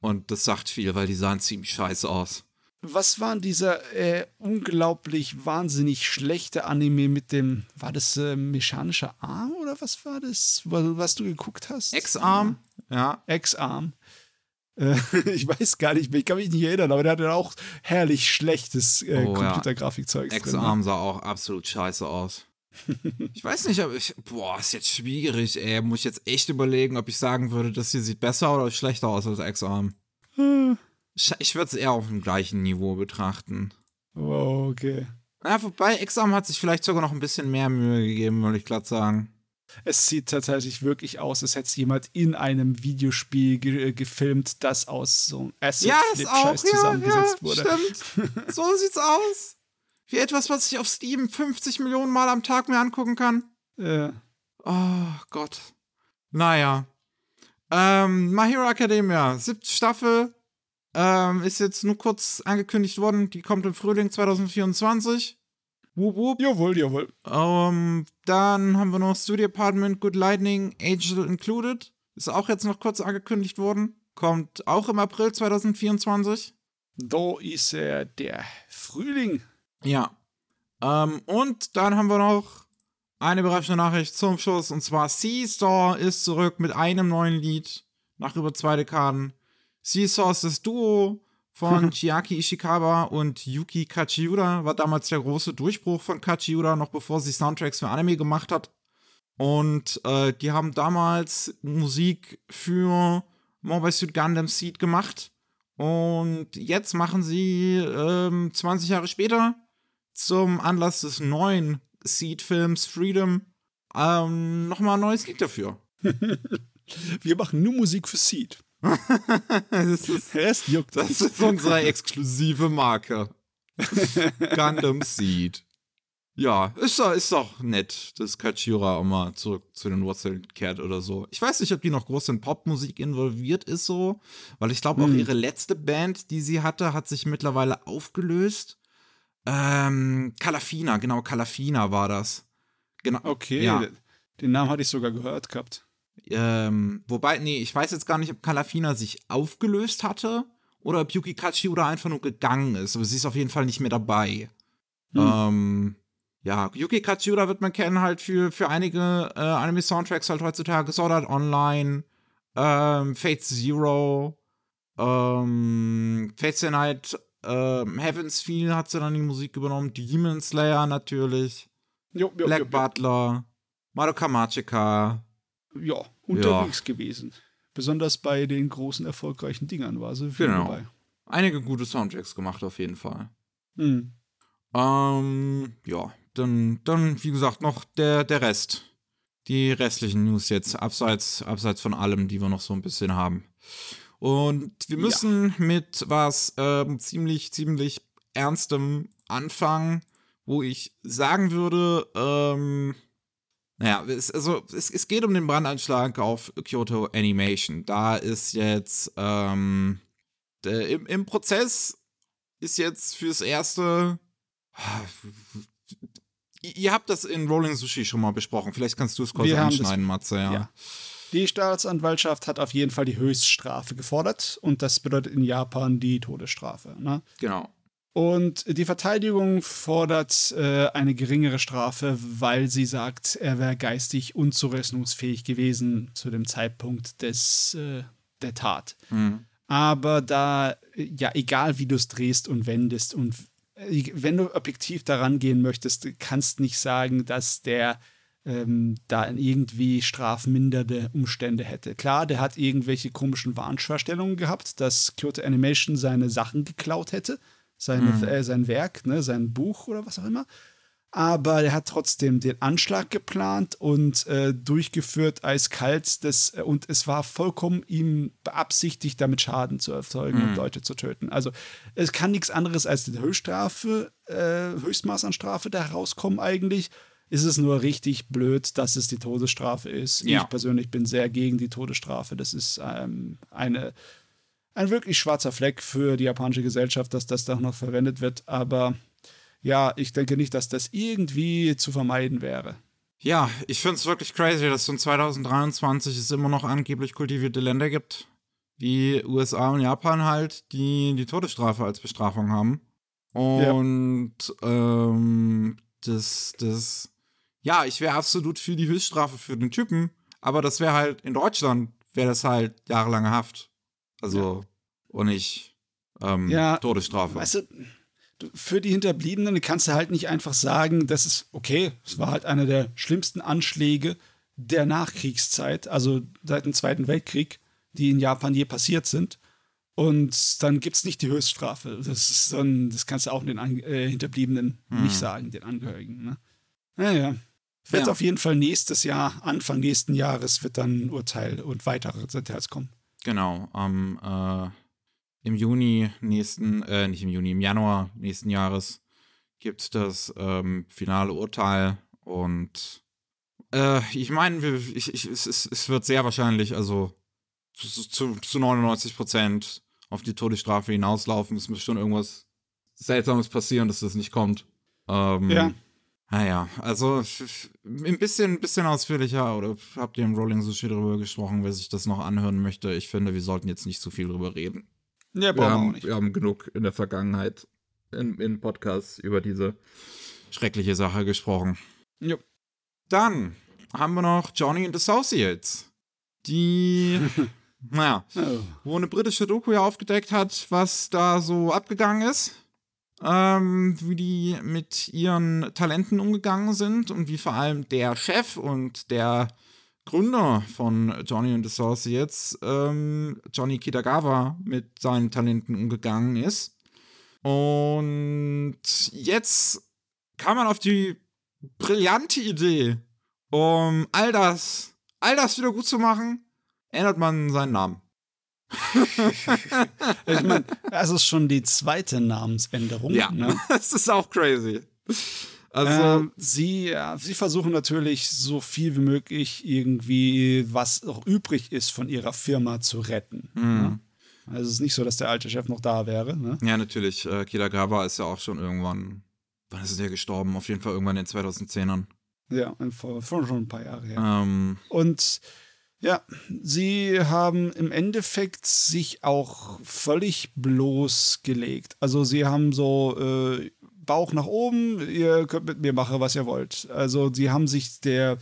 Speaker 1: Und das sagt viel, weil die sahen ziemlich scheiße aus
Speaker 2: was war dieser äh, unglaublich wahnsinnig schlechte Anime mit dem, war das äh, mechanischer Arm oder was war das, was, was du geguckt hast? Ex-Arm, ja. Ex-Arm. Äh, ich weiß gar nicht ich kann mich nicht erinnern, aber der hatte auch herrlich schlechtes äh, oh, Computergrafikzeug.
Speaker 1: Ja. Ne? Ex-Arm sah auch absolut scheiße aus. ich weiß nicht, aber ich, boah, ist jetzt schwierig, ey. Muss ich jetzt echt überlegen, ob ich sagen würde, das hier sieht besser oder schlechter aus als Ex-Arm. Hm. Ich würde es eher auf dem gleichen Niveau betrachten. Oh, okay. Ja, wobei, Examen hat sich vielleicht sogar noch ein bisschen mehr Mühe gegeben, würde ich glatt sagen. Es sieht tatsächlich wirklich aus, als hätte jemand in einem Videospiel ge äh, gefilmt,
Speaker 2: das aus so einem Acid-Flip-Scheiß zusammengesetzt ja, ja, wurde.
Speaker 1: Stimmt. so sieht's aus. Wie etwas, was ich auf Steam 50 Millionen Mal am Tag mir angucken kann. Ja. Oh Gott. Naja. Ähm, My Hero Academia, siebte Staffel, ähm, ist jetzt nur kurz angekündigt worden, die kommt im Frühling 2024. Wup, wup. Jawohl, jawohl. Ähm, dann haben wir noch Studio Apartment, Good Lightning, Angel Included. Ist auch jetzt noch kurz angekündigt worden. Kommt auch im April 2024. Da ist äh, der Frühling. Ja. Ähm, und dann haben wir noch eine überraschende Nachricht zum Schluss. Und zwar Sea Store ist zurück mit einem neuen Lied nach über zwei Dekaden. Seesaw ist das Duo von Chiaki Ishikawa und Yuki Kachiura. War damals der große Durchbruch von Kachiura, noch bevor sie Soundtracks für Anime gemacht hat. Und äh, die haben damals Musik für Mobile Suit Gundam Seed gemacht. Und jetzt machen sie ähm, 20 Jahre später zum Anlass des neuen Seed-Films Freedom ähm, nochmal ein neues Lied dafür. Wir machen nur Musik für Seed. das ist, es juckt. Das ist unsere exklusive Marke. Gundam Seed. Ja, ist doch, ist doch nett, dass Kachira auch mal zurück zu den Wurzeln kehrt oder so. Ich weiß nicht, ob die noch groß in Popmusik involviert ist, so, weil ich glaube, hm. auch ihre letzte Band, die sie hatte, hat sich mittlerweile aufgelöst. Ähm, Calafina, genau, Calafina war das. Genau. Okay, ja. den Namen hatte ich sogar gehört gehabt. Ähm, wobei, nee, ich weiß jetzt gar nicht, ob Calafina sich aufgelöst hatte oder ob Yuki Kachiura einfach nur gegangen ist. Aber sie ist auf jeden Fall nicht mehr dabei. Hm. Ähm, ja, Yuki Kachiura wird man kennen halt für, für einige äh, Anime-Soundtracks halt heutzutage. Sword Art Online, ähm, Fate Zero, ähm, Fate the Night, ähm, Heaven's Feel hat sie dann die Musik übernommen, Demon Slayer natürlich, jo, jo, Black jo, Butler, Madoka Magica, ja, unterwegs
Speaker 2: ja. gewesen. Besonders bei den großen, erfolgreichen Dingern war sie
Speaker 1: viel genau. dabei. Einige gute Soundtracks gemacht, auf jeden Fall. Mhm. Ähm, ja, dann, dann, wie gesagt, noch der, der Rest. Die restlichen News jetzt, abseits, abseits von allem, die wir noch so ein bisschen haben. Und wir müssen ja. mit was ähm, ziemlich, ziemlich Ernstem anfangen, wo ich sagen würde, ähm, naja, es, also es, es geht um den Brandanschlag auf Kyoto Animation. Da ist jetzt ähm, der, im, im Prozess ist jetzt fürs erste Ihr habt das in Rolling Sushi schon mal besprochen. Vielleicht kannst du es kurz Wir anschneiden, das, Matze. Ja. ja.
Speaker 2: Die Staatsanwaltschaft hat auf jeden Fall die Höchststrafe gefordert und das bedeutet in Japan die Todesstrafe. Ne? Genau. Und die Verteidigung fordert äh, eine geringere Strafe, weil sie sagt, er wäre geistig unzurechnungsfähig gewesen zu dem Zeitpunkt des, äh, der Tat. Mhm. Aber da, ja, egal wie du es drehst und wendest und äh, wenn du objektiv daran gehen möchtest, kannst nicht sagen, dass der ähm, da irgendwie strafmindernde Umstände hätte. Klar, der hat irgendwelche komischen Warnverstellungen gehabt, dass Kyoto Animation seine Sachen geklaut hätte seine, mhm. äh, sein Werk, ne, sein Buch oder was auch immer. Aber er hat trotzdem den Anschlag geplant und äh, durchgeführt eiskalt. Das, äh, und es war vollkommen ihm beabsichtigt, damit Schaden zu erzeugen mhm. und Leute zu töten. Also es kann nichts anderes als die Höchststrafe, äh, Höchstmaß an Strafe da rauskommen eigentlich ist es nur richtig blöd, dass es die Todesstrafe ist. Ja. Ich persönlich bin sehr gegen die Todesstrafe. Das ist ähm, eine ein wirklich schwarzer Fleck für die japanische Gesellschaft, dass das doch noch verwendet wird. Aber ja, ich denke nicht, dass das irgendwie zu vermeiden wäre.
Speaker 1: Ja, ich finde es wirklich crazy, dass in 2023 es immer noch angeblich kultivierte Länder gibt, wie USA und Japan halt, die die Todesstrafe als Bestrafung haben. Und ja. ähm, das, das, ja, ich wäre absolut für die Höchststrafe für den Typen, aber das wäre halt in Deutschland, wäre das halt jahrelange Haft. Also, ja. und nicht ähm, ja, Todesstrafe. Weißt du, für die Hinterbliebenen
Speaker 2: kannst du halt nicht einfach sagen, das ist okay, es war halt einer der schlimmsten Anschläge der Nachkriegszeit, also seit dem Zweiten Weltkrieg, die in Japan je passiert sind. Und dann gibt es nicht die Höchststrafe. Das, ist dann, das kannst du auch den An äh, Hinterbliebenen hm. nicht sagen, den Angehörigen. Ne? Naja. Wird ja. auf jeden Fall nächstes Jahr, Anfang nächsten Jahres, wird dann ein Urteil und weitere Details kommen.
Speaker 1: Genau, am, äh, im Juni nächsten, äh, nicht im Juni, im Januar nächsten Jahres gibt es das ähm, finale Urteil und äh, ich meine, ich, ich, es, es wird sehr wahrscheinlich, also zu, zu 99 Prozent auf die Todesstrafe hinauslaufen. Es muss schon irgendwas Seltsames passieren, dass das nicht kommt. Ähm, ja. Naja, ah also ein bisschen, bisschen ausführlicher oder habt ihr im Rolling Sushi darüber gesprochen, wer sich das noch anhören möchte. Ich finde, wir sollten jetzt nicht zu viel darüber reden. Ja, wir haben, nicht. wir haben genug in der Vergangenheit in, in Podcasts über diese schreckliche Sache gesprochen. Ja. Dann haben wir noch Johnny and Associates, die, naja, oh. wo eine britische Doku ja aufgedeckt hat, was da so abgegangen ist ähm, wie die mit ihren Talenten umgegangen sind und wie vor allem der Chef und der Gründer von Johnny and Associates, ähm, Johnny Kitagawa, mit seinen Talenten umgegangen ist. Und jetzt kam man auf die brillante Idee, um all das, all das wieder gut zu machen, ändert man seinen Namen.
Speaker 2: ich meine, das ist schon die zweite Namensänderung. Ja, ne?
Speaker 1: das ist auch crazy.
Speaker 2: Also, ähm, sie, ja, sie versuchen natürlich so viel wie möglich irgendwie, was noch übrig ist von ihrer Firma zu retten. Mhm. Ne? Also es ist nicht so, dass der alte Chef noch da wäre. Ne?
Speaker 1: Ja, natürlich. Äh, Kitagawa ist ja auch schon irgendwann, wann ist er gestorben? Auf jeden Fall irgendwann in den 2010ern.
Speaker 2: Ja, vor, vor schon ein paar Jahre her. Ähm, und ja, sie haben im Endeffekt sich auch völlig bloßgelegt. Also sie haben so äh, Bauch nach oben, ihr könnt mit mir machen, was ihr wollt. Also sie haben sich der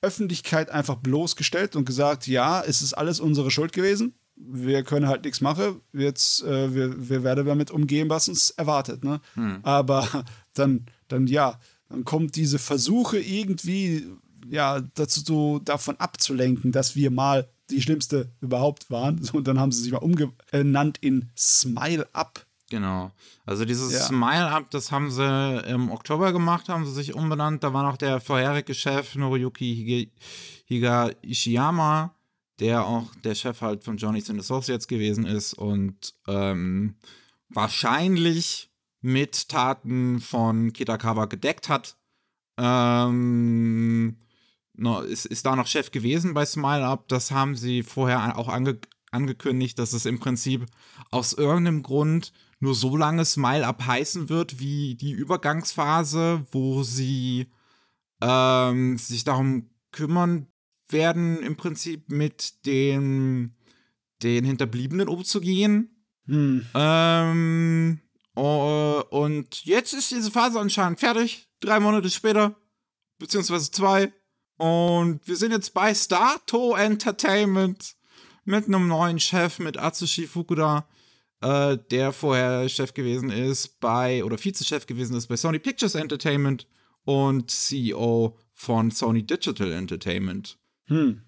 Speaker 2: Öffentlichkeit einfach bloßgestellt und gesagt, ja, es ist alles unsere Schuld gewesen. Wir können halt nichts machen. Jetzt, äh, wir, wir werden damit umgehen, was uns erwartet. Ne? Hm. Aber dann, dann ja, dann kommt diese Versuche irgendwie ja, dazu davon abzulenken, dass wir mal die schlimmste überhaupt waren. und dann haben sie sich mal umgenannt in Smile Up.
Speaker 1: Genau. Also dieses ja. Smile Up, das haben sie im Oktober gemacht, haben sie sich umbenannt. Da war noch der vorherige Chef Noriyuki Higa Ishiyama, der auch der Chef halt von Johnny's and jetzt gewesen ist und ähm, wahrscheinlich mit Taten von Kitakawa gedeckt hat. Ähm, no, ist, ist da noch Chef gewesen bei Smile Up. Das haben sie vorher auch ange angekündigt, dass es im Prinzip aus irgendeinem Grund nur so lange Smile Up heißen wird, wie die Übergangsphase, wo sie ähm, sich darum kümmern werden, im Prinzip mit den, den Hinterbliebenen umzugehen. Hm. Ähm, oh, und jetzt ist diese Phase anscheinend fertig. Drei Monate später, beziehungsweise zwei. Und wir sind jetzt bei Stato Entertainment mit einem neuen Chef, mit Atsushi Fukuda, äh, der vorher Chef gewesen ist bei, oder Vizechef gewesen ist bei Sony Pictures Entertainment und CEO von Sony Digital Entertainment. Hm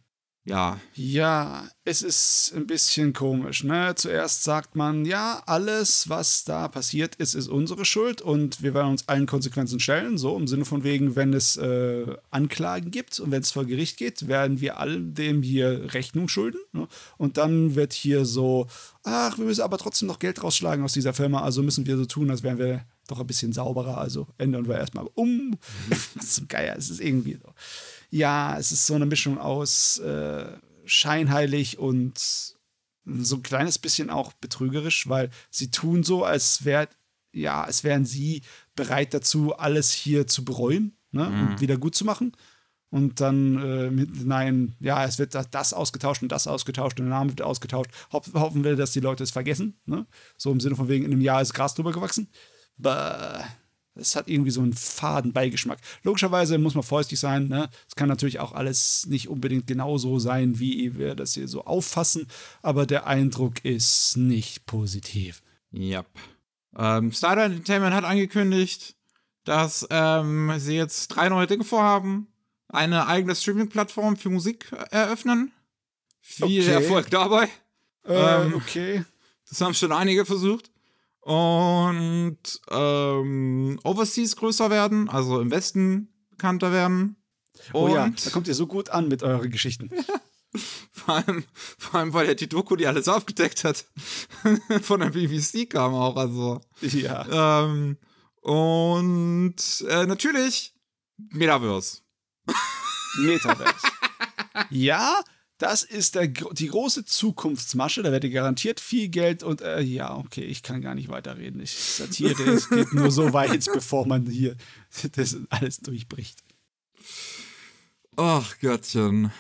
Speaker 1: ja.
Speaker 2: Ja, es ist ein bisschen komisch. Ne? Zuerst sagt man, ja, alles, was da passiert ist, ist unsere Schuld und wir werden uns allen Konsequenzen stellen. So im Sinne von wegen, wenn es äh, Anklagen gibt und wenn es vor Gericht geht, werden wir all dem hier Rechnung schulden. Ne? Und dann wird hier so, ach, wir müssen aber trotzdem noch Geld rausschlagen aus dieser Firma, also müssen wir so tun, als wären wir doch ein bisschen sauberer. Also ändern wir erstmal um. Was zum Geier, es ist irgendwie so ja, es ist so eine Mischung aus äh, scheinheilig und so ein kleines bisschen auch betrügerisch, weil sie tun so, als wäre ja, als wären sie bereit dazu, alles hier zu bereuen ne, mhm. und wieder gut zu machen. Und dann äh, nein, ja, es wird das ausgetauscht und das ausgetauscht und der Name wird ausgetauscht. Hop hoffen wir, dass die Leute es vergessen. Ne? So im Sinne von wegen, in einem Jahr ist Gras drüber gewachsen. Bäh. Es hat irgendwie so einen faden Beigeschmack. Logischerweise muss man vorsichtig sein. Ne? Es kann natürlich auch alles nicht unbedingt genauso sein, wie wir das hier so auffassen, aber der Eindruck ist nicht
Speaker 1: positiv. Ja. Yep. Ähm, Snyder Entertainment hat angekündigt, dass ähm, sie jetzt drei neue Dinge vorhaben. Eine eigene Streaming-Plattform für Musik äh, eröffnen. Viel okay. Erfolg dabei. Äh, ähm, okay. Das haben schon einige versucht und ähm, Overseas größer werden, also im Westen bekannter werden. oh ja, da kommt ihr so gut an mit euren Geschichten. vor, allem, vor allem, weil ja die Doku, die alles aufgedeckt hat, von der BBC kam auch, also. Ja. Ähm, und äh, natürlich Metaverse. Metaverse.
Speaker 2: ja, das ist der, die große Zukunftsmasche. Da werdet ihr garantiert viel Geld und äh, ja, okay, ich kann gar nicht weiterreden. Ich Satire, es geht nur so weit, bevor man hier
Speaker 1: das alles durchbricht. Ach Göttchen.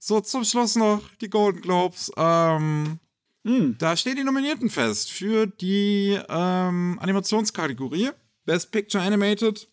Speaker 1: So, zum Schluss noch die Golden Globes. Ähm, hm. Da stehen die Nominierten fest für die ähm, Animationskategorie. Best Picture Animated.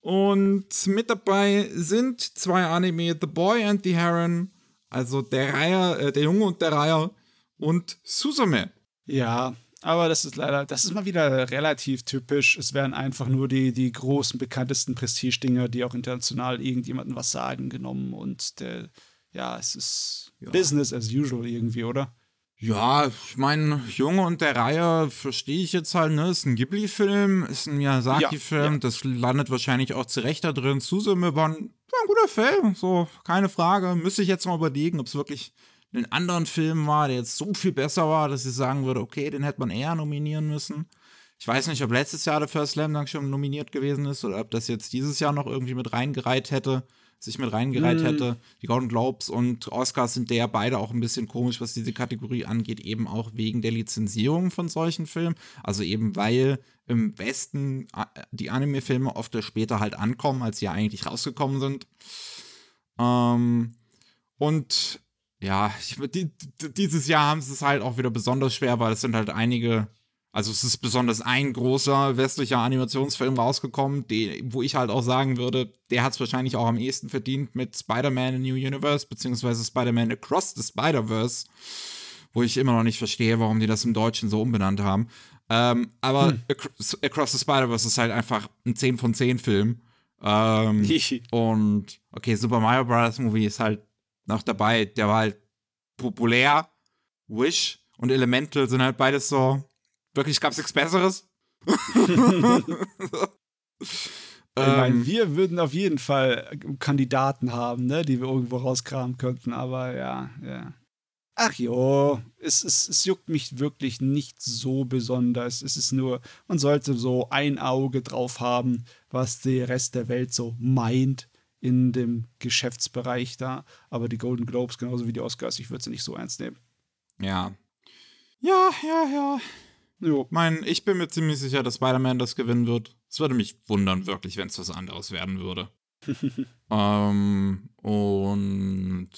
Speaker 1: Und mit dabei sind zwei Anime, The Boy and the Heron, also der Reiher, äh, der Junge und der Reiher und Susume.
Speaker 2: Ja, aber das ist leider, das ist mal wieder relativ typisch. Es werden einfach nur die, die großen, bekanntesten Prestige-Dinger, die auch international irgendjemandem was sagen, genommen und der, äh,
Speaker 1: ja, es ist ja. Business as usual irgendwie, oder? Ja, ich meine, Junge und der Reihe verstehe ich jetzt halt, ne? Ist ein Ghibli-Film, ist ein Miyazaki-Film, ja, ja. das landet wahrscheinlich auch zurecht da drin. Susume war ein, ein guter Film, so, keine Frage. Müsste ich jetzt mal überlegen, ob es wirklich einen anderen Film war, der jetzt so viel besser war, dass ich sagen würde, okay, den hätte man eher nominieren müssen. Ich weiß nicht, ob letztes Jahr der First Slam Dunk schon nominiert gewesen ist oder ob das jetzt dieses Jahr noch irgendwie mit reingereiht hätte sich mit reingereiht mm. hätte. Die Golden Globes und Oscars sind ja beide auch ein bisschen komisch, was diese Kategorie angeht, eben auch wegen der Lizenzierung von solchen Filmen. Also eben weil im Westen äh, die Anime-Filme oft später halt ankommen, als sie ja eigentlich rausgekommen sind. Ähm, und ja, ich, die, dieses Jahr haben sie es halt auch wieder besonders schwer, weil es sind halt einige also es ist besonders ein großer westlicher Animationsfilm rausgekommen, die, wo ich halt auch sagen würde, der hat es wahrscheinlich auch am ehesten verdient mit Spider-Man New Universe, beziehungsweise Spider-Man Across the Spider-Verse, wo ich immer noch nicht verstehe, warum die das im Deutschen so umbenannt haben. Ähm, aber hm. Across the Spider-Verse ist halt einfach ein 10 von 10 Film. Ähm, und okay, Super Mario Bros. Movie ist halt noch dabei, der war halt populär, Wish und Elemental sind halt beides so Wirklich, gab es nichts Besseres? Ich meine, ähm.
Speaker 2: wir würden auf jeden Fall Kandidaten haben, ne, die wir irgendwo rauskramen könnten, aber ja, ja. Ach jo, es, es, es juckt mich wirklich nicht so besonders. Es ist nur, man sollte so ein Auge drauf haben, was der Rest der Welt so meint in dem Geschäftsbereich da. Aber die Golden Globes, genauso wie die Oscars, ich würde sie nicht so ernst nehmen. Ja. Ja, ja, ja.
Speaker 1: Jo. Mein, ich bin mir ziemlich sicher, dass Spider-Man das gewinnen wird. Es würde mich wundern, wirklich, wenn es was anderes werden würde. ähm, und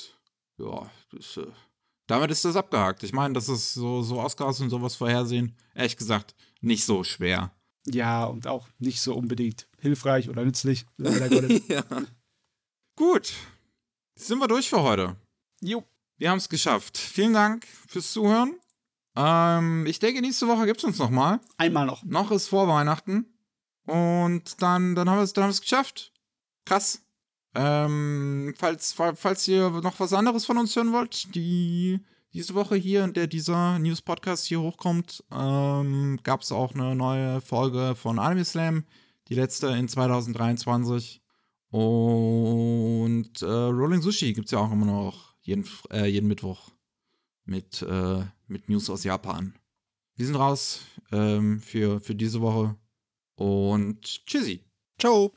Speaker 1: ja, das, äh, damit ist das abgehakt. Ich meine, dass es so, so Oscars und sowas vorhersehen, ehrlich gesagt, nicht so schwer.
Speaker 2: Ja, und auch nicht so unbedingt hilfreich oder nützlich.
Speaker 1: ja. Gut. Sind wir durch für heute? Jo. Wir haben es geschafft. Vielen Dank fürs Zuhören. Ähm, ich denke, nächste Woche gibt es uns nochmal. Einmal noch. Noch ist vor Weihnachten. Und dann, dann haben wir es geschafft. Krass. Ähm, falls, falls ihr noch was anderes von uns hören wollt, die diese Woche hier, in der dieser News-Podcast hier hochkommt, ähm, gab es auch eine neue Folge von Anime Slam, die letzte in 2023. Und äh, Rolling Sushi gibt es ja auch immer noch jeden, äh, jeden Mittwoch mit äh, mit News aus Japan. Wir sind raus ähm, für, für diese Woche und tschüssi.
Speaker 2: Ciao.